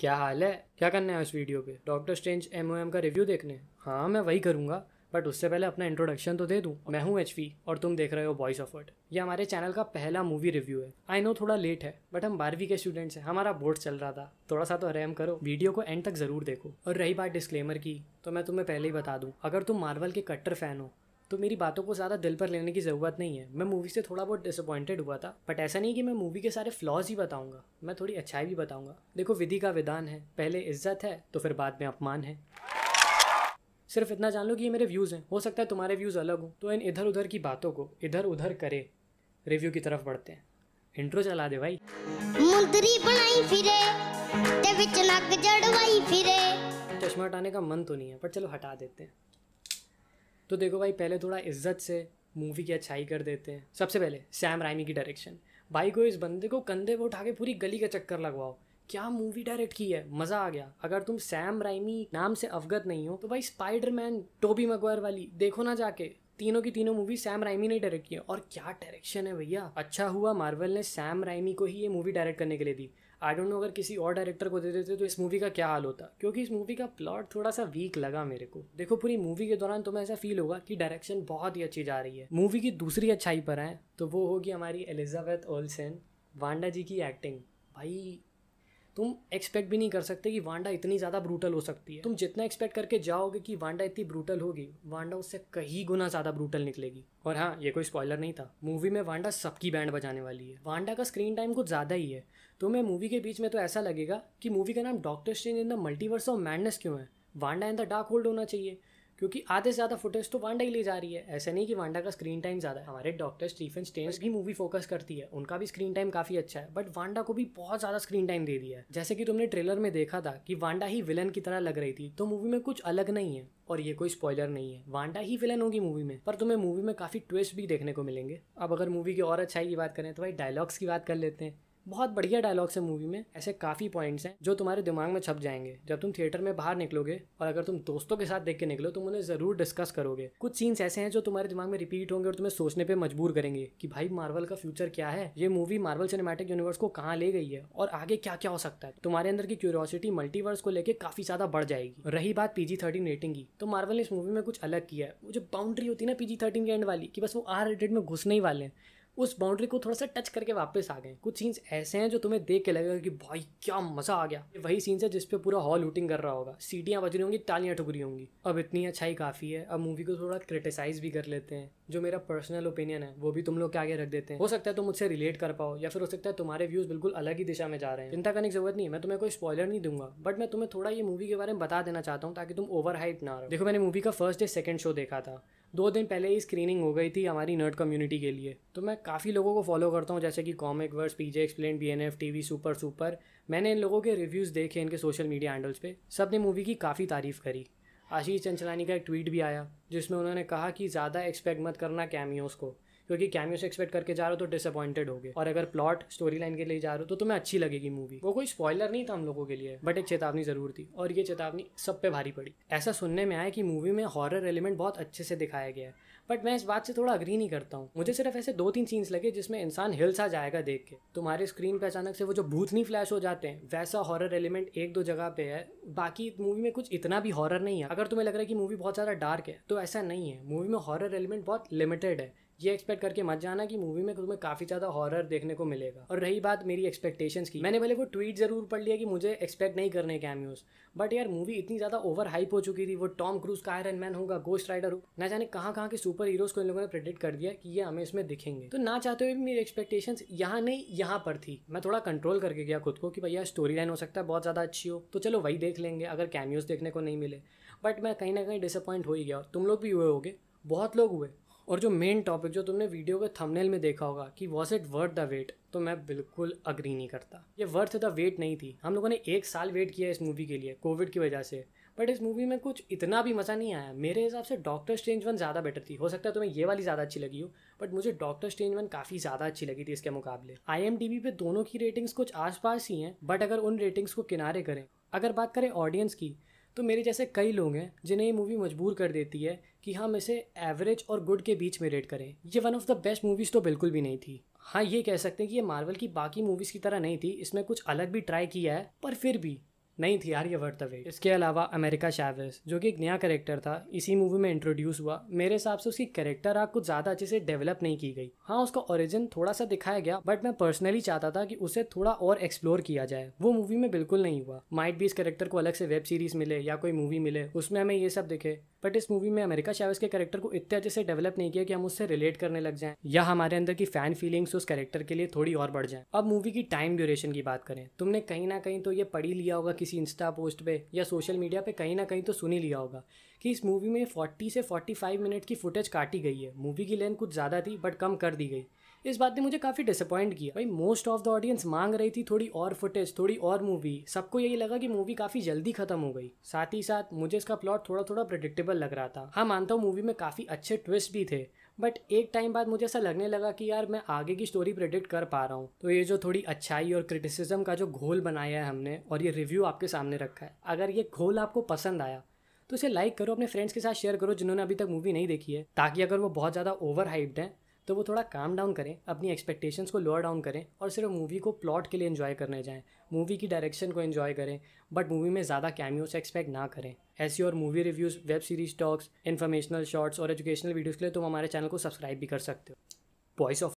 क्या हाल है क्या करना है इस वीडियो पे Doctor Strange M O M का रिव्यू देखने हाँ मैं वही करूँगा बट उससे पहले अपना इंट्रोडक्शन तो दे दूँ मैं हूँ एच और तुम देख रहे हो बॉयस ऑफ ये हमारे चैनल का पहला मूवी रिव्यू है आई नो थोड़ा लेट है बट हम बारहवीं के स्टूडेंट्स हैं हमारा बोर्ड चल रहा था थोड़ा सा तो रहम करो वीडियो को एंड तक जरूर देखो और रही बात डिस्क्लेमर की तो मैं तुम्हें पहले ही बता दूँ अगर तुम मार्वल के कट्टर फैन हो तो मेरी बातों को ज़्यादा दिल पर लेने की ज़रूरत नहीं है मैं मूवी से थोड़ा बहुत डिसअपॉइंटेड हुआ था बट ऐसा नहीं कि मैं मूवी के सारे फ्लॉज ही बताऊँगा मैं थोड़ी अच्छाई भी बताऊँगा देखो विधि का विधान है पहले इज्जत है तो फिर बाद में अपमान है सिर्फ इतना जान लो कि ये मेरे व्यूज़ हैं हो सकता है तुम्हारे व्यूज़ अलग हों तो इन इधर उधर की बातों को इधर उधर करे रिव्यू की तरफ बढ़ते हैं इंट्रो चला दे भाई मुंदरी बनाई फिरे ते विच नक जड़वाई फिरे चश्मा हटाने का मन तो नहीं है पर चलो हटा देते हैं तो देखो भाई पहले थोड़ा इज्जत से मूवी की अच्छाई कर देते हैं सबसे पहले सैम रायमी की डायरेक्शन भाई को इस बंदे को कंधे पर उठा के पूरी गली का चक्कर लगवाओ क्या मूवी डायरेक्ट की है मज़ा आ गया अगर तुम सैम रायमी नाम से अवगत नहीं हो तो भाई स्पाइडरमैन टोबी मगवर वाली देखो ना जाके तीनों की तीनों मूवी सैम राइमी ने डायरेक्ट की और क्या डायरेक्शन है भैया अच्छा हुआ मार्वल ने सैम राइमी को ही ये मूवी डायरेक्ट करने के लिए दी आई डोंट नो अगर किसी और डायरेक्टर को दे देते तो इस मूवी का क्या हाल होता क्योंकि इस मूवी का प्लॉट थोड़ा सा वीक लगा मेरे को देखो पूरी मूवी के दौरान तुम्हें ऐसा फील होगा कि डायरेक्शन बहुत ही अच्छी जा रही है मूवी की दूसरी अच्छाई पर आए तो वो होगी हमारी एलिजाबेथ ओल्सन वांडा जी की एक्टिंग भाई तुम एक्सपेक्ट भी नहीं कर सकते कि वांडा इतनी ज़्यादा ब्रूटल हो सकती है तुम जितना एक्सपेक्ट करके जाओगे कि वांडा इतनी ब्रूटल होगी वांडा उससे कहीं गुना ज़्यादा ब्रूटल निकलेगी और हाँ ये कोई स्पॉयलर नहीं था मूवी में वांडा सबकी बैंड बजाने वाली है वांडा का स्क्रीन टाइम कुछ ज़्यादा ही है तुम्हें तो मूवी के बीच में तो ऐसा लगेगा कि मूवी का नाम Doctor Strange in the Multiverse of Madness क्यों है Wanda in the Darkhold होना चाहिए क्योंकि आधे से ज़्यादा फुटेज तो वांडा ही ले जा रही है ऐसे नहीं कि वांडा का स्क्रीन टाइम ज़्यादा है हमारे डॉक्टर स्टीफन स्टेन्स भी मूवी फोकस करती है उनका भी स्क्रीन टाइम काफ़ी अच्छा है बट वांडा को भी बहुत ज़्यादा स्क्रीन टाइम दे दिया है जैसे कि तुमने ट्रेलर में देखा था कि वांडा ही विलन की तरह लग रही थी तो मूवी में कुछ अलग नहीं है और ये कोई स्पॉइलर नहीं है वांडा ही विलन होगी मूवी में पर तुम्हें मूवी में काफ़ी ट्विस्ट भी देखने को मिलेंगे अब अगर मूवी की और अच्छाई की बात करें तो भाई डायलॉग्स की बात कर लेते हैं बहुत बढ़िया डायलॉग्स है मूवी में ऐसे काफ़ी पॉइंट्स हैं जो तुम्हारे दिमाग में छप जाएंगे जब तुम थिएटर में बाहर निकलोगे और अगर तुम दोस्तों के साथ देख के निकलो तुम उन्हें ज़रूर डिस्कस करोगे कुछ सीन्स ऐसे हैं जो तुम्हारे दिमाग में रिपीट होंगे और तुम्हें सोचने पर मजबूर करेंगे कि भाई मार्वल का फ्यूचर क्या है ये मूवी मार्वल सिनेमेटिक यूनिवर्स को कहाँ ले गई है और आगे क्या क्या हो सकता है तुम्हारे अंदर की क्यूरियोसिटी मल्टीवर्स को लेकर काफ़ी ज़्यादा बढ़ जाएगी रही बात पीजी थर्टीन रेटिंग की तो मार्वल ने इस मूवी में कुछ अलग किया है वो जो बाउंड्री होती है ना पीजी थर्टीन के एंड वाली कि बस वो आर रेटेड में घुसने ही वाले हैं उस बाउंड्री को थोड़ा सा टच करके वापस आ गए कुछ सीन्स ऐसे हैं जो तुम्हें देख के लगेगा कि भाई क्या मजा आ गया वही सीन्स है जिसपे पूरा हॉल लूटिंग कर रहा होगा सीटियां बज रही होंगी तालियां ठुक रही होंगी अब इतनी अच्छाई काफ़ी है अब मूवी को थोड़ा क्रिटिसाइज भी कर लेते हैं जो मेरा पर्सनल ओपिनियन है वो भी तुम लोग के आगे रख देते हैं हो सकता है तुम मुझसे रिलेट कर पाओ या फिर हो सकता है तुम्हारे व्यूज बिल्कुल अलग ही दिशा में जा रहे हैं चिंता करने की जरूरत नहीं मैं तुम्हें कोई स्पॉयलर नहीं दूंगा बट मैं तुम्हें थोड़ा ये मूवी के बारे में बता देना चाहता हूँ ताकि तुम ओवर हाइप ना रहो देखो मैंने मूवी का फर्स्ट डे सेकंड शो देखा था दो दिन पहले ही स्क्रीनिंग हो गई थी हमारी नर्ड कम्युनिटी के लिए तो मैं काफ़ी लोगों को फॉलो करता हूँ जैसे कि comic verse PJ explain B N F T V super super मैंने इन लोगों के रिव्यूज़ देखे इनके सोशल मीडिया हैंडल्स पे सब ने मूवी की काफ़ी तारीफ़ करी आशीष चंचलानी का एक ट्वीट भी आया जिसमें उन्होंने कहा कि ज़्यादा एक्सपेक्ट मत करना कैमियोज़ को क्योंकि कैमियो से एक्सपेक्ट करके जा रहे हो तो डिसअपॉइंटेड हो गए और अगर प्लॉट स्टोरी लाइन के लिए जा रहे हो तो तुम्हें अच्छी लगेगी मूवी वो कोई स्पॉयलर नहीं था हम लोगों के लिए बट एक चेतावनी जरूर थी और ये चेतावनी सब पे भारी पड़ी ऐसा सुनने में आया कि मूवी में हॉरर एलिमेंट बहुत अच्छे से दिखाया गया है बट मैं इस बात से थोड़ा अग्री नहीं करता हूँ मुझे सिर्फ ऐसे दो तीन सीन्स लगे जिसमें इंसान हिल सा जाएगा देख के तुम्हारे स्क्रीन पे अचानक से वो जो भूत नहीं फ्लैश हो जाते हैं वैसा हॉरर एलिमेंट एक दो जगह पे है बाकी मूवी में कुछ इतना भी हॉरर नहीं है अगर तुम्हें लग रहा है कि मूवी बहुत ज़्यादा डार्क है तो ऐसा नहीं है मूवी में हॉरर एलिमेंट बहुत लिमिटेड है ये एक्सपेक्ट करके मत जाना कि मूवी में तुम्हें काफ़ी ज़्यादा हॉरर देखने को मिलेगा और रही बात मेरी एक्सपेक्टेशंस की मैंने भले वो ट्वीट ज़रूर पढ़ लिया कि मुझे एक्सपेक्ट नहीं करने कैम्यूज़ बट यार मूवी इतनी ज़्यादा ओवर हाइप हो चुकी थी वो टॉम क्रूज का आयरन मैन होगा गोस्ट राइडर हो ना जाने कहाँ कहाँ के सुपर हीरोज़ को इन लोगों ने प्रेडिक्ट कर दिया कि ये हमें इसमें दिखेंगे तो ना चाहते हुए भी मेरी एक्सपेक्टेशन यहाँ नहीं यहाँ पर थी मैं थोड़ा कंट्रोल करके गया खुद को कि भैया स्टोरी लाइन हो सकता है बहुत ज़्यादा अच्छी हो तो चलो वही देख लेंगे अगर कैम्यूज़ देखने को नहीं मिले बट मैं कहीं ना कहीं डिसअपॉइंट हो ही गया तुम लोग भी हुए हो बहुत लोग हुए और जो मेन टॉपिक जो तुमने वीडियो के थंबनेल में देखा होगा कि was it worth the wait तो मैं बिल्कुल अग्री नहीं करता ये वर्थ द वेट नहीं थी हम लोगों ने एक साल वेट किया इस मूवी के लिए कोविड की वजह से बट इस मूवी में कुछ इतना भी मज़ा नहीं आया मेरे हिसाब से डॉक्टर स्ट्रेंज वन ज़्यादा बेटर थी हो सकता है तुम्हें ये वाली ज़्यादा अच्छी लगी हो बट मुझे डॉक्टर स्ट्रेंज वन काफ़ी ज़्यादा अच्छी लगी थी इसके मुकाबले आई पे दोनों की रेटिंग्स कुछ आसपास ही हैं बट अगर उन रेटिंग्स को किनारे करें अगर बात करें ऑडियंस की तो मेरे जैसे कई लोग हैं जिन्हें ये मूवी मजबूर कर देती है कि हाँ, हम इसे एवरेज और गुड के बीच में रेट करें ये one of the best movies तो बिल्कुल भी नहीं थी हाँ ये कह सकते हैं कि ये मार्वल की बाकी मूवीज़ की तरह नहीं थी इसमें कुछ अलग भी ट्राई किया है पर फिर भी नहीं थी यार ये इसके अलावा अमेरिका शावेस जो कि एक नया करेक्टर था इसी मूवी में इंट्रोड्यूस हुआ मेरे हिसाब से उसकी करेक्टर आग कुछ ज़्यादा अच्छे से डेवलप नहीं की गई हाँ उसका ओरिजिन थोड़ा सा दिखाया गया बट मैं पर्सनली चाहता था कि उसे थोड़ा और एक्सप्लोर किया जाए वो मूवी में बिल्कुल नहीं हुआ माइट भी इस करेक्टर को अलग से वेब सीरीज मिले या कोई मूवी मिले उसमें हमें ये सब दिखे बट इस मूवी में अमेरिका शावेस के करेक्टर को इतने अच्छे से डेवलप नहीं किया कि हम उससे रिलेट करने लग जाएं या हमारे अंदर की फैन फीलिंग्स उस करेक्टर के लिए थोड़ी और बढ़ जाएं अब मूवी की टाइम ड्यूरेशन की बात करें तुमने कहीं ना कहीं तो ये पढ़ी लिया होगा कि किसी इंस्टा पोस्ट पे या सोशल मीडिया पे कहीं ना कहीं तो सुन ही लिया होगा कि इस मूवी में 40 से 45 मिनट की फुटेज काटी गई है मूवी की लेंथ कुछ ज़्यादा थी बट कम कर दी गई इस बात ने मुझे काफ़ी डिसअपॉइंट किया भाई मोस्ट ऑफ द ऑडियंस मांग रही थी थोड़ी और फुटेज थोड़ी और मूवी सबको यही लगा कि मूवी काफ़ी जल्दी खत्म हो गई साथ ही साथ मुझे इसका प्लॉट थोड़ा थोड़ा प्रडिक्टेबल लग रहा था हाँ मानता हूँ मूवी में काफ़ी अच्छे ट्विस्ट भी थे बट एक टाइम बाद मुझे ऐसा लगने लगा कि यार मैं आगे की स्टोरी प्रेडिक्ट कर पा रहा हूँ तो ये जो थोड़ी अच्छाई और क्रिटिसिज्म का जो घोल बनाया है हमने और ये रिव्यू आपके सामने रखा है अगर ये घोल आपको पसंद आया तो इसे लाइक करो अपने फ्रेंड्स के साथ शेयर करो जिन्होंने अभी तक मूवी नहीं देखी है ताकि अगर वो बहुत ज़्यादा ओवर हाइप्ड हैं तो वो थोड़ा काम डाउन करें अपनी एक्सपेक्टेशंस को लोअर डाउन करें और सिर्फ मूवी को प्लॉट के लिए इन्जॉय करने जाएं मूवी की डायरेक्शन को इन्जॉय करें बट मूवी में ज़्यादा कैमियोस एक्सपेक्ट ना करें ऐसी और movie reviews web series talks informational shorts और एजुकेशनल वीडियोज़ के लिए तुम हमारे चैनल को सब्सक्राइब भी कर सकते हो वॉइस ऑफ